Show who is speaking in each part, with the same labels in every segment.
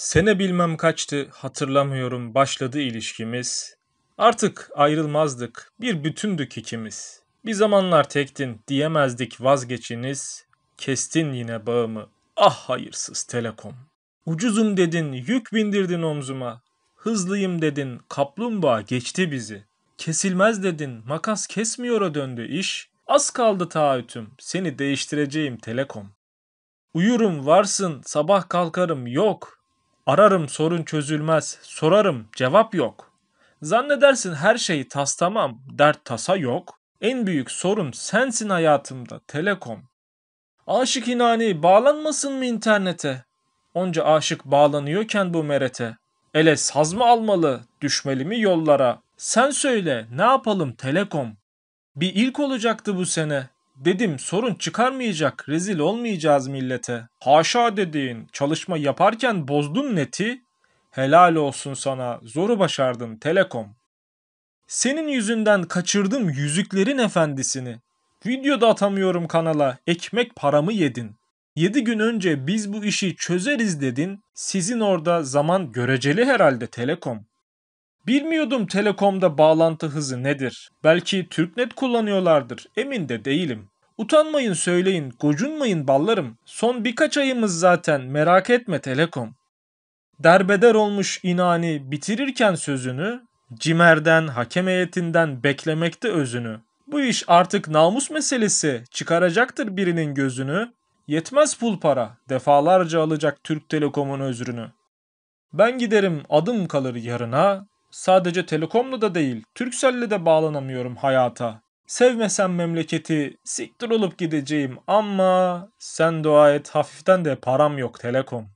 Speaker 1: Sene bilmem kaçtı hatırlamıyorum başladı ilişkimiz. Artık ayrılmazdık bir bütündük ikimiz. Bir zamanlar tektin diyemezdik vazgeçiniz. Kestin yine bağımı ah hayırsız telekom. Ucuzum dedin yük bindirdin omzuma. Hızlıyım dedin kaplumbağa geçti bizi. Kesilmez dedin makas kesmiyora döndü iş. Az kaldı taahhütüm seni değiştireceğim telekom. Uyurum varsın sabah kalkarım yok Ararım sorun çözülmez, sorarım cevap yok. Zannedersin her şeyi tas tamam, dert tasa yok. En büyük sorun sensin hayatımda, telekom. Aşık inani bağlanmasın mı internete? Onca aşık bağlanıyorken bu merete. Ele saz mı almalı, düşmeli mi yollara? Sen söyle ne yapalım telekom? Bir ilk olacaktı bu sene. Dedim sorun çıkarmayacak, rezil olmayacağız millete. Haşa dediğin, çalışma yaparken bozdun neti. Helal olsun sana, zoru başardın Telekom. Senin yüzünden kaçırdım yüzüklerin efendisini. Videoda atamıyorum kanala, ekmek paramı yedin. 7 gün önce biz bu işi çözeriz dedin, sizin orada zaman göreceli herhalde Telekom. Bilmiyordum Telekom'da bağlantı hızı nedir. Belki TürkNet kullanıyorlardır, emin de değilim. Utanmayın söyleyin, gocunmayın ballarım. Son birkaç ayımız zaten merak etme Telekom. Derbeder olmuş inani bitirirken sözünü, cimerden, hakem heyetinden beklemekte özünü. Bu iş artık namus meselesi, çıkaracaktır birinin gözünü. Yetmez pul para, defalarca alacak Türk Telekom'un özrünü. Ben giderim adım kalır yarına, sadece Telekom'la da değil, Türkcell'le de bağlanamıyorum hayata. Sevmesen memleketi siktir olup gideceğim ama sen dua et hafiften de param yok Telekom.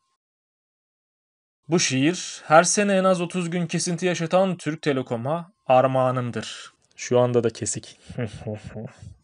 Speaker 1: Bu şiir her sene en az 30 gün kesinti yaşatan Türk Telekom'a armağanımdır. Şu anda da kesik.